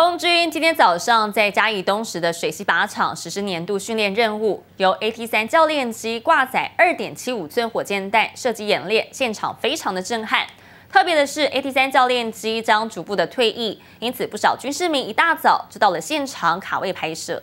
空军今天早上在嘉义东石的水西靶场实施年度训练任务，由 AT 三教练机挂载二点七五寸火箭弹射击演练，现场非常的震撼。特别的是，AT 三教练机将逐步的退役，因此不少军事迷一大早就到了现场卡位拍摄。